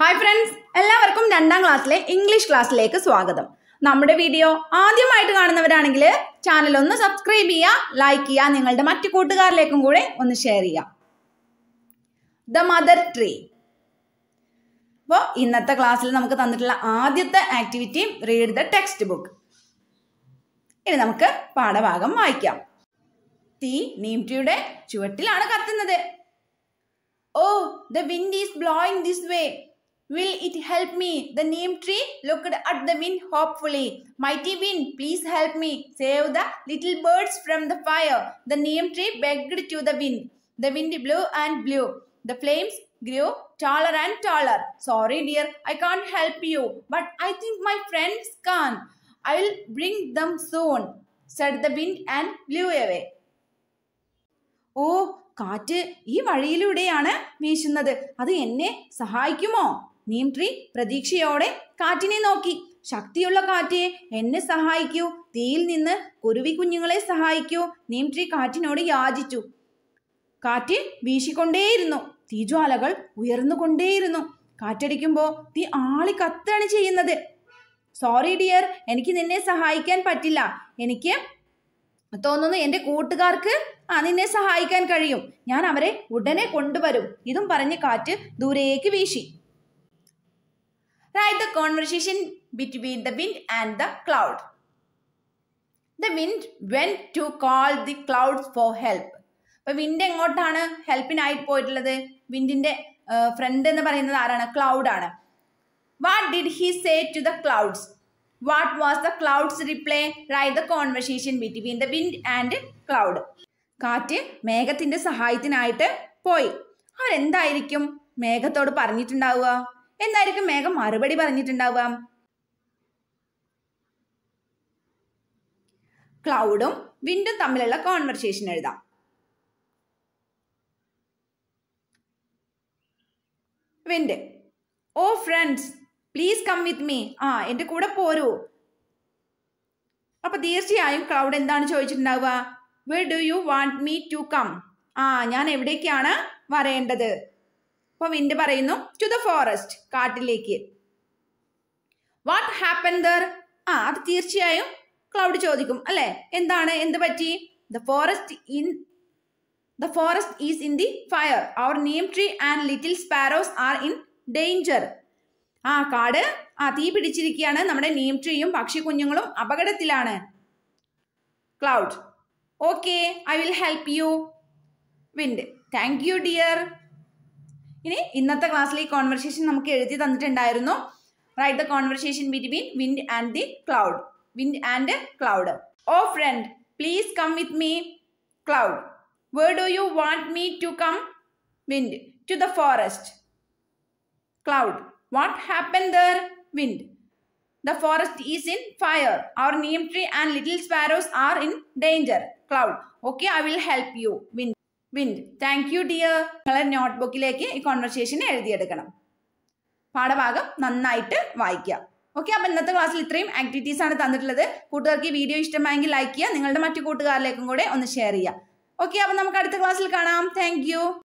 Hi friends എല്ലാവർക്കും രണ്ടാം ക്ലാസ്സിലെ ഇംഗ്ലീഷ് ക്ലാസ്സിലേക്ക് സ്വാഗതം നമ്മുടെ വീഡിയോ ആദ്യമായിട്ട് കാണുന്നവരാണെങ്കിൽ ചാനൽ ഒന്ന് സബ്സ്ക്രൈബ് ചെയ്യുക ലൈക്ക് ചെയ്യുക നിങ്ങളുടെ മറ്റു കൂട്ടുകാരിലേക്കും കൂടെ ഒന്ന് ഷെയർ ചെയ്യുക ദ മദർ ട്രീ അപ്പോൾ ഇന്നത്തെ ക്ലാസ്സിൽ നമുക്ക് തന്നിട്ടുള്ള ആദ്യത്തെ activity read the text book ഇനി നമുക്ക് പാഠഭാഗം വായിക്കാം തീ നീംട്രിയുടെ ചുവട്ടിലാണ് കത്തുന്നത് oh oh, the wind is blowing this way Will it help me? The neem tree looked at the wind hopefully. Mighty wind, please help me. Save the little birds from the fire. The neem tree begged to the wind. The wind blew and blew. The flames grew taller and taller. Sorry dear, I can't help you. But I think my friends can. I'll bring them soon, said the wind and blew away. Oh കാറ്റ് ഈ വഴിയിലൂടെയാണ് വീശുന്നത് അത് എന്നെ സഹായിക്കുമോ Neem tree പ്രതീക്ഷയോടെ കാറ്റിനെ നോക്കി ശക്തിയുള്ള കാറ്റേ എന്നെ സഹായിക്കൂ തീയിൽ നിന്ന് കുരുവി കുഞ്ഞുങ്ങളെ സഹായിക്കൂ നീം ട്രീ കാറ്റിനോട് യാചിച്ചു കാറ്റ് വീശിക്കൊണ്ടേയിരുന്നു തീജ്വാലകൾ ഉയർന്നുകൊണ്ടേയിരുന്നു കാറ്റടിക്കുമ്പോൾ തീ ആളി കത്താണ് ചെയ്യുന്നത് സോറി ഡിയർ എനിക്ക് നിന്നെ സഹായിക്കാൻ പറ്റില്ല എനിക്ക് തോന്നുന്നു എൻ്റെ കൂട്ടുകാർക്ക് ആ നിന്നെ സഹായിക്കാൻ കഴിയും ഞാൻ അവരെ ഉടനെ കൊണ്ടുവരും ഇതും പറഞ്ഞ് കാറ്റ് ദൂരേക്ക് വീശി Write the conversation between the wind and the cloud. The wind went to call the clouds for help. അപ്പോൾ വിൻഡ് എങ്ങോട്ടാണ് ഹെൽപ്പിനായി പോയിട്ടുള്ളത് വിൻഡിൻ്റെ ഫ്രണ്ട് എന്ന് പറയുന്നത് ആരാണ് ക്ലൗഡാണ് what did he say to the clouds what was the clouds reply write the conversation between the wind and cloud കാറ്റ് മേഘത്തിൻ്റെ സഹായത്തിനായിട്ട് പോയി അവരെന്തായിരിക്കും മേഘത്തോട് പറഞ്ഞിട്ടുണ്ടാവുക എന്നായിരിക്കും മേഘം മറുപടി പറഞ്ഞിട്ടുണ്ടാവുക ക്ലൗഡും വിൻഡും തമ്മിലുള്ള കോൺവെർസേഷൻ എഴുതാം wind oh friends please come with me ആ എൻ്റെ കൂടെ പോരൂ അപ്പൊ തീർച്ചയായും ക്ലൗഡ് എന്താണ് ചോദിച്ചിട്ടുണ്ടാവുക where do you want me to come ആ ഞാൻ എവിടേക്കാണ് വരേണ്ടത് അപ്പൊ വിൻഡ് പറയുന്നു ടു ദ ഫോറസ്റ്റ് കാട്ടിലേക്ക് വാട്ട് ഹാപ്പൻ ദർ ആ അത് തീർച്ചയായും ക്ലൗഡ് ചോദിക്കും അല്ലേ എന്താണ് എന്ത് പറ്റി the forest in the forest is in the fire our neem tree and little sparrows are in danger ആ കാട് ആ തീ പിടിച്ചിരിക്കുകയാണ് നമ്മുടെ നെയിം ട്രീയും പക്ഷിക്കുഞ്ഞുങ്ങളും അപകടത്തിലാണ് cloud okay I will help you wind thank you dear ഇനി ഇന്നത്തെ ക്ലാസ്സിൽ ഈ കോൺവെർസേഷൻ നമുക്ക് എഴുതി തന്നിട്ടുണ്ടായിരുന്നു write the conversation between wind and the cloud wind and cloud oh friend please come with me cloud where do you want me to come wind to the forest cloud what happen there wind the forest is in fire our neem tree and little sparrows are in danger cloud okay I will help you wind wind thank you dear നിങ്ങളെ നോട്ട്ബുക്കിലേക്ക് ഈ conversation എഴുതിയെടുക്കണം പാഠഭാഗം നന്നായിട്ട് വായിക്കുക okay അപ്പം ഇന്നത്തെ ക്ലാസ്സിൽ ഇത്രയും ആക്ടിവിറ്റീസ് ആണ് തന്നിട്ടുള്ളത് കൂട്ടുകാർക്ക് ഈ വീഡിയോ ഇഷ്ടമായെങ്കിൽ ലൈക്ക് ചെയ്യുക നിങ്ങളുടെ മറ്റു കൂട്ടുകാരിലേക്കും കൂടെ ഒന്ന് ഷെയർ ചെയ്യുക ഓക്കെ അപ്പം നമുക്ക് അടുത്ത ക്ലാസ്സിൽ കാണാം താങ്ക്